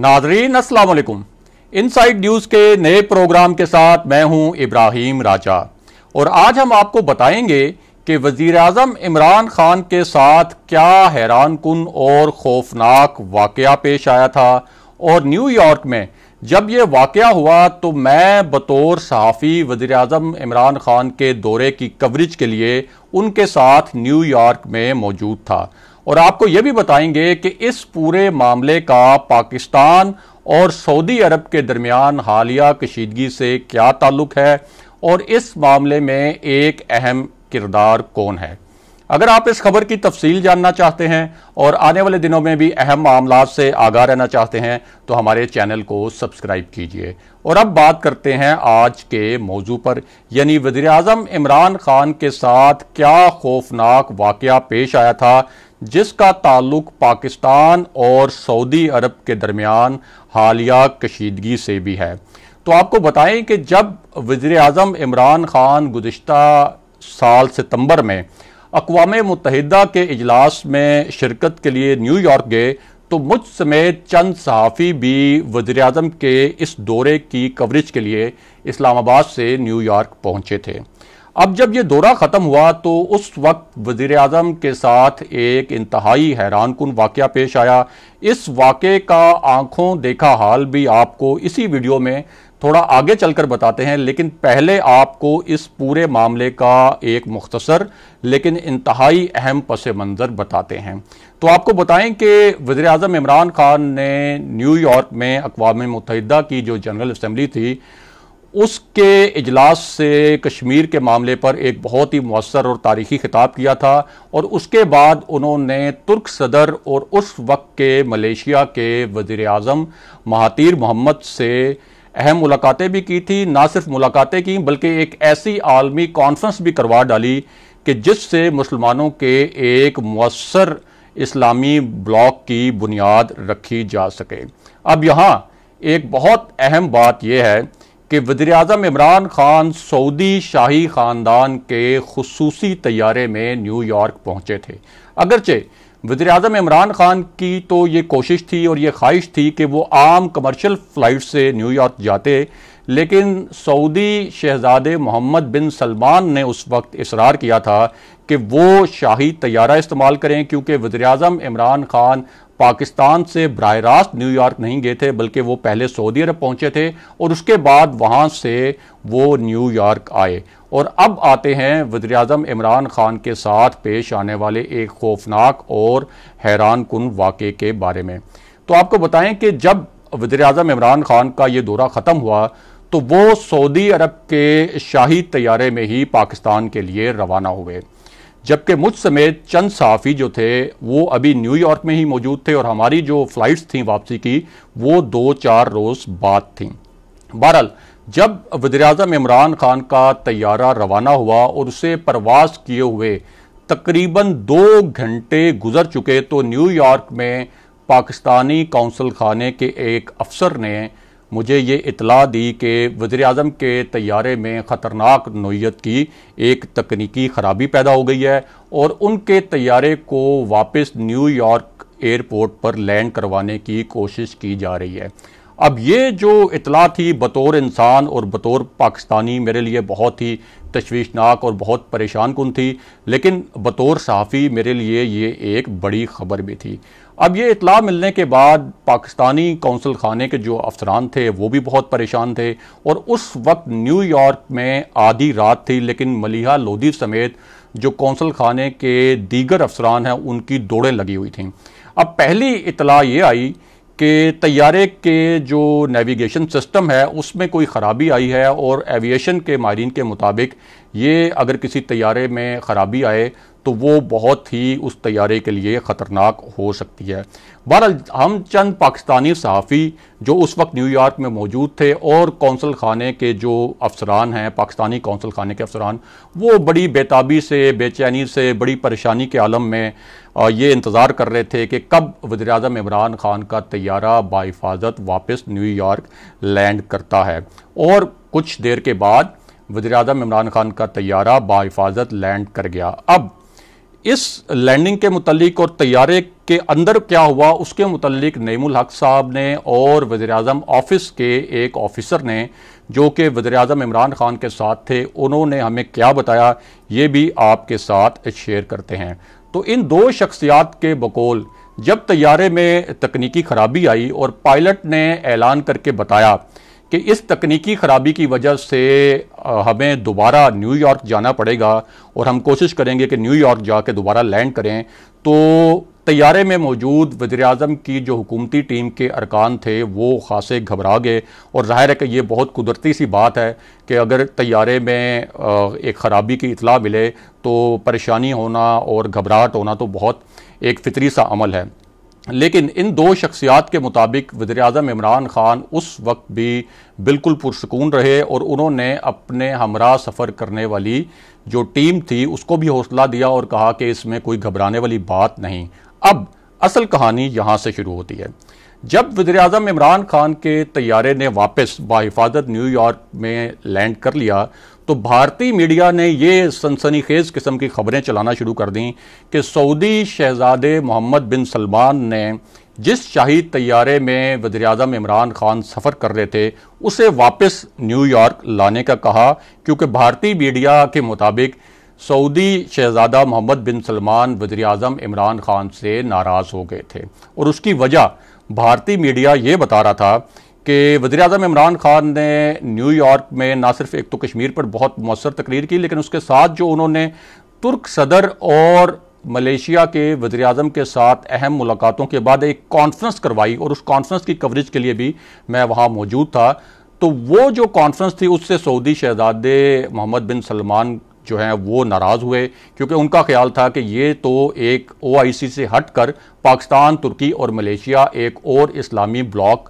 नाजरीन असलकुम inside news के नए प्रोग्राम के साथ मैं हूं इब्राहिम राजा और आज हम आपको बताएंगे कि वजीर अजम इमरान खान के साथ क्या हैरान कन और खौफनाक वाक़ पेश आया था और न्यूयॉर्क में जब ये वाक़ हुआ तो मैं बतौर सहाफ़ी वज़ी अजम इमरान खान के दौरे की कवरेज के लिए उनके साथ न्यूयॉर्क में मौजूद था और आपको यह भी बताएंगे कि इस पूरे मामले का पाकिस्तान और सऊदी अरब के दरमियान हालिया कशीदगी से क्या ताल्लुक है और इस मामले में एक अहम किरदार कौन है अगर आप इस खबर की तफसील जानना चाहते हैं और आने वाले दिनों में भी अहम मामला से आगाह रहना चाहते हैं तो हमारे चैनल को सब्सक्राइब कीजिए और अब बात करते हैं आज के मौजू पर यानी वजीर अजम इमरान खान के साथ क्या खौफनाक वाक़ पेश आया था जिसका ताल्लुक पाकिस्तान और सऊदी अरब के दरमियान हालिया कशीदगी से भी है तो आपको बताएं कि जब वजी अजम इमरान ख़ान गुज्त साल सितंबर में अकवा मुतहदा के इजलास में शिरकत के लिए न्यूयॉर्क गए तो मुझ समेत चंद सहाफ़ी भी वज़र अजम के इस दौरे की कवरेज के लिए इस्लामाबाद से न्यूयॉर्क पहुँचे थे अब जब ये दौरा ख़त्म हुआ तो उस वक्त वजीर अजम के साथ एक इंतहाई हैरान कन वाक़ पेश आया इस वाक़े का आँखों देखा हाल भी आपको इसी वीडियो में थोड़ा आगे चलकर बताते हैं लेकिन पहले आपको इस पूरे मामले का एक मुख्तसर लेकिन इंतहाई अहम पस मंज़र बताते हैं तो आपको बताएं कि वज़ी अजम इमरान खान ने न्यूयॉर्क में अकवा मुतहदा की जो जनरल असम्बली थी उसके इजलास से कश्मीर के मामले पर एक बहुत ही मौसर और तारीखी खिताब किया था और उसके बाद उन्होंने तुर्क सदर और उस वक्त के मलेशिया के वज़ी अजम महातिर मोहम्मद से अहम मुलाकातें भी की थी ना सिर्फ मुलाकातें की बल्कि एक ऐसी आलमी कॉन्फ्रेंस भी करवा डाली कि जिससे मुसलमानों के एक मौसर इस्लामी ब्लॉक की बुनियाद रखी जा सके अब यहाँ एक बहुत अहम बात यह है कि वजी अजम इमरान खान सऊदी शाही ख़ानदान के खसूसी तैयारे में न्यूयॉर्क पहुँचे थे अगरचे वजी अजम इमरान खान की तो ये कोशिश थी और ये ख्वाहिश थी कि वो आम कमर्शल फ़्लाइट से न्यूयॉर्क जाते लेकिन सऊदी शहजादे मोहम्मद बिन सलमान ने उस वक्त इसरार किया था कि वो शाही तैयारा इस्तेमाल करें क्योंकि वजी अजम इमरान खान पाकिस्तान से बर रास्त न्यूयॉर्क नहीं गए थे बल्कि वो पहले सऊदी अरब पहुंचे थे और उसके बाद वहाँ से वो न्यूयॉर्क आए और अब आते हैं वजी अजम इमरान खान के साथ पेश आने वाले एक खौफनाक और हैरान कन वाक़े के बारे में तो आपको बताएं कि जब वजी अजम इमरान खान का ये दौरा ख़त्म हुआ तो वो सऊदी अरब के शाही तैयारे में ही पाकिस्तान के लिए रवाना हुए जबकि मुझ समेत चंद सहाफ़ी जो थे वो अभी न्यूयॉर्क में ही मौजूद थे और हमारी जो फ़्लाइट्स थी वापसी की वो दो चार रोज़ बाद थी बहरहाल जब वजी अजम इमरान खान का तैयारा रवाना हुआ और उसे प्रवास किए हुए तकरीबन दो घंटे गुजर चुके तो न्यूयॉर्क में पाकिस्तानी कौंसल खाने के एक अफसर ने मुझे ये इतला दी कि वज़ी अजम के तैयारे में ख़तरनाक नोयत की एक तकनीकी ख़राबी पैदा हो गई है और उनके तैयारे को वापस न्यूयॉर्क एयरपोर्ट पर लैंड करवाने की कोशिश की जा रही है अब ये जो इतला थी बतौर इंसान और बतौर पाकिस्तानी मेरे लिए बहुत ही तशवीशनाक और बहुत परेशान कन थी लेकिन बतौर सहाफ़ी मेरे लिए ये एक बड़ी ख़बर भी थी अब ये इतला मिलने के बाद पाकिस्तानी कौंसल खाने के जो अफसरान थे वो भी बहुत परेशान थे और उस वक्त न्यूयॉर्क में आधी रात थी लेकिन मलिहा लोधी समेत जो कौंसल खाने के दीगर अफसरान हैं उनकी दौड़ें लगी हुई थी अब पहली इतला ये आई कि तैयारे के जो नेविगेशन सिस्टम है उसमें कोई ख़राबी आई है और एविएशन के माहरीन के मुताबिक ये अगर किसी तैयारे में ख़राबी आए तो वो बहुत ही उस तैयारे के लिए ख़तरनाक हो सकती है बहरहाल हम चंद पाकिस्तानी सहाफ़ी जो उस वक्त न्यूयॉर्क में मौजूद थे और कौंसल खाने के जो अफसरान हैं पाकिस्तानी कौंसल खाने के अफसरान वो बड़ी बेताबी से बेचैनी से बड़ी परेशानी के आलम में ये इंतज़ार कर रहे थे कि कब वजर अजम इमरान ख़ान का तैयारा बाफाजत वापस न्यूयॉर्क लैंड करता है और कुछ देर के बाद वजी अजम इमरान खान का तैयारा बाफाजत लैंड कर गया अब इस लैंडिंग के मतलब और तैयारे के अंदर क्या हुआ उसके मतलब नईमुल हक साहब ने और वज़ी अजम ऑफिस के एक ऑफिसर ने जो कि वजर अजम इमरान खान के साथ थे उन्होंने हमें क्या बताया ये भी आपके साथ शेयर करते हैं तो इन दो शख्सियात के बकोल जब तैयारे में तकनीकी खराबी आई और पायलट ने ऐलान करके बताया कि इस तकनीकी ख़राबी की वजह से हमें दोबारा न्यूयॉर्क जाना पड़ेगा और हम कोशिश करेंगे कि न्यूयॉर्क जाके दोबारा लैंड करें तो तैयारे में मौजूद वज़ी अजम की जो हुकूमती टीम के अरकान थे वो खासे घबरा गए और ज़ाहिर है कि ये बहुत कुदरती सी बात है कि अगर तैयारे में एक ख़राबी की इतला मिले तो परेशानी होना और घबराहट होना तो बहुत एक फितरी सा अमल है लेकिन इन दो शख्सियात के मुताबिक वजर अजम इमरान ख़ान उस वक्त भी बिल्कुल पुरसकून रहे और उन्होंने अपने हमरा सफ़र करने वाली जो टीम थी उसको भी हौसला दिया और कहा कि इसमें कोई घबराने वाली बात नहीं अब असल कहानी यहाँ से शुरू होती है जब वजर अजम इमरान ख़ान के तैयारे ने वापस बाहिफाजत न्यूयॉर्क में लैंड कर लिया तो भारतीय मीडिया ने ये सनसनीखेज किस्म की खबरें चलाना शुरू कर दी कि सऊदी शहजादे मोहम्मद बिन सलमान ने जिस शाही तैयारे में वजी अजम इमरान खान सफ़र कर रहे थे उसे वापस न्यूयॉर्क लाने का कहा क्योंकि भारतीय मीडिया के मुताबिक सऊदी शहजादा मोहम्मद बिन सलमान वजी अजम इमरान खान से नाराज़ हो गए थे और उसकी वजह भारतीय मीडिया ये बता रहा था कि वजी अजम इमरान खान ने न्यूयॉर्क में ना सिर्फ एक तो कश्मीर पर बहुत मौसर तकरीर की लेकिन उसके साथ जो उन्होंने तुर्क सदर और मलेशिया के वजी अजम के साथ अहम मुलाकातों के बाद एक कॉन्फ्रेंस करवाई और उस कॉन्फ्रेंस की कवरेज के लिए भी मैं वहाँ मौजूद था तो वो जो कॉन्फ्रेंस थी उससे सऊदी शहजादे मोहम्मद बिन सलमान जो हैं वो नाराज़ हुए क्योंकि उनका ख्याल था कि ये तो एक ओआईसी से हटकर पाकिस्तान तुर्की और मलेशिया एक और इस्लामी ब्लॉक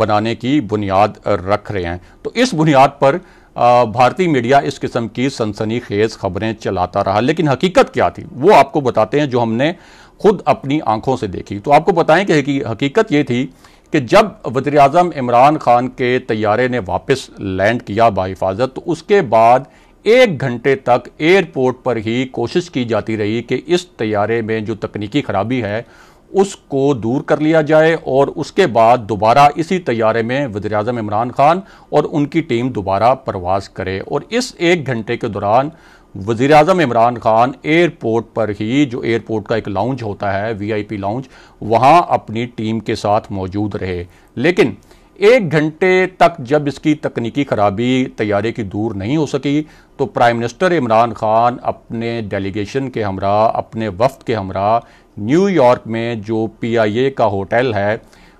बनाने की बुनियाद रख रहे हैं तो इस बुनियाद पर भारतीय मीडिया इस किस्म की सनसनी खेज खबरें चलाता रहा लेकिन हकीकत क्या थी वो आपको बताते हैं जो हमने खुद अपनी आंखों से देखी तो आपको बताएं कि हकीकत ये थी कि जब वजी इमरान खान के तैयारे ने वापस लैंड किया बाहिफाजत तो उसके बाद एक घंटे तक एयरपोर्ट पर ही कोशिश की जाती रही कि इस तैयारे में जो तकनीकी खराबी है उसको दूर कर लिया जाए और उसके बाद दोबारा इसी तैयारे में वजी अजम इमरान खान और उनकी टीम दोबारा प्रवास करे और इस एक घंटे के दौरान वज़ी अजम इमरान खान एयरपोर्ट पर ही जो एयरपोर्ट का एक लाउंज होता है वी आई पी लाउंज वहाँ अपनी टीम के साथ मौजूद रहे लेकिन एक घंटे तक जब इसकी तकनीकी खराबी तैयारी की दूर नहीं हो सकी तो प्राइम मिनिस्टर इमरान खान अपने डेलीगेशन के हमरा अपने वफ्त के हमरा न्यूयॉर्क में जो पीआईए का होटल है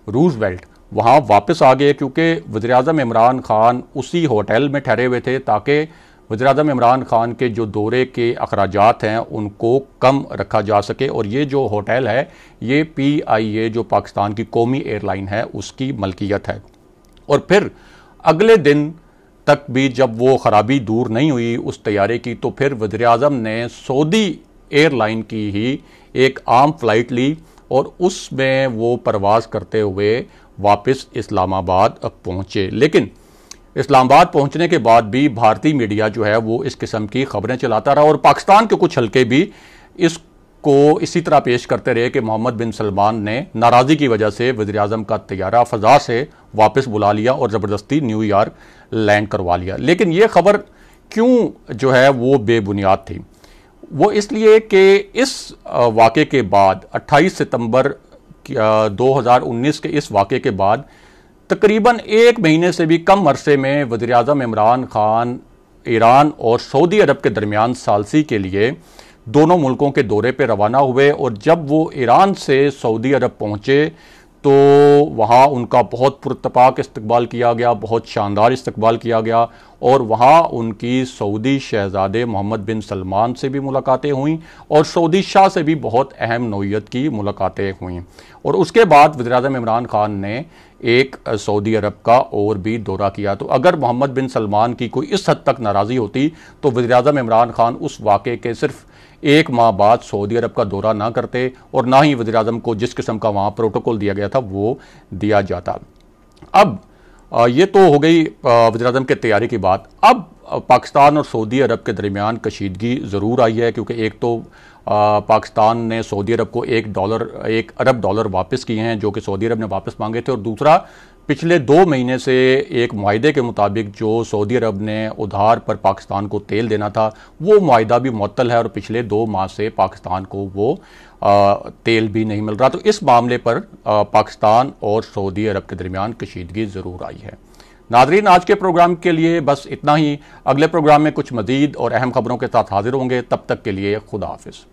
रूजवेल्ट वहाँ वापस आ गए क्योंकि वजी अजम इमरान खान उसी होटल में ठहरे हुए थे ताकि वजी अजम इमरान खान के जो दौरे के अखराज हैं उनको कम रखा जा सके और ये जो होटल है ये पी आई ए जो पाकिस्तान की कौमी एयरलाइन है उसकी मलकियत है और फिर अगले दिन तक भी जब वो ख़राबी दूर नहीं हुई उस तैयारे की तो फिर वजर अजम ने सऊदी एयरलाइन की ही एक आम फ्लाइट ली और उसमें वो परवाज़ करते हुए वापस इस्लामाबाद पहुँचे लेकिन इस्लामाबाद पहुंचने के बाद भी भारतीय मीडिया जो है वो इस किस्म की खबरें चलाता रहा और पाकिस्तान के कुछ हलके भी इसको इसी तरह पेश करते रहे कि मोहम्मद बिन सलमान ने नाराज़गी की वजह से वजी अजम का तैयारा फ़जा से वापस बुला लिया और ज़बरदस्ती न्यूयॉर्क लैंड करवा लिया लेकिन ये खबर क्यों जो है वो बेबुनियाद थी वो इसलिए कि इस वाक़े के बाद 28 सितंबर 2019 के इस वाक़े के बाद तकरीबन एक महीने से भी कम अरसे में वजी अजम इमरान खान ईरान और सऊदी अरब के दरमियान सालसी के लिए दोनों मुल्कों के दौरे पर रवाना हुए और जब वो ईरान से सऊदी अरब पहुँचे तो वहाँ उनका बहुत पुरतपाक इस्तबाल किया गया बहुत शानदार इस्तबाल किया गया और वहाँ उनकी सऊदी शहजादे मोहम्मद बिन सलमान से भी मुलाकातें हुईं और सऊदी शाह से भी बहुत अहम नोयत की मुलाकातें हुईं और उसके बाद वजी अजम इमरान ख़ान ने एक सऊदी अरब का और भी दौरा किया तो अगर मोहम्मद बिन सलमान की कोई इस हद तक नाराज़ी होती तो वजी अजम इमरान ख़ान उस वाक़े के सिर्फ़ एक माह बाद सऊदी अरब का दौरा ना करते और ना ही वजी अजम को जिस किस्म का वहाँ प्रोटोकॉल दिया गया था वो दिया जाता अब ये तो हो गई वजी अजम की तैयारी की बात अब पाकिस्तान और सऊदी अरब के दरमियान कशीदगी ज़रूर आई है क्योंकि एक तो पाकिस्तान ने सऊदी अरब को एक डॉलर एक अरब डॉलर वापस किए हैं जो कि सऊदी अरब ने वापस मांगे थे और दूसरा पिछले दो महीने से एक माहे के मुताबिक जो सऊदी अरब ने उधार पर पाकिस्तान को तेल देना था वो माहा भी मअतल है और पिछले दो माह से पाकिस्तान को वो आ, तेल भी नहीं मिल रहा तो इस मामले पर आ, पाकिस्तान और सऊदी अरब के दरमियान कशीदगी ज़रूर आई है नादरीन आज के प्रोग्राम के लिए बस इतना ही अगले प्रोग्राम में कुछ मजीद और अहम खबरों के साथ हाजिर होंगे तब तक के लिए खुदा हाफिज़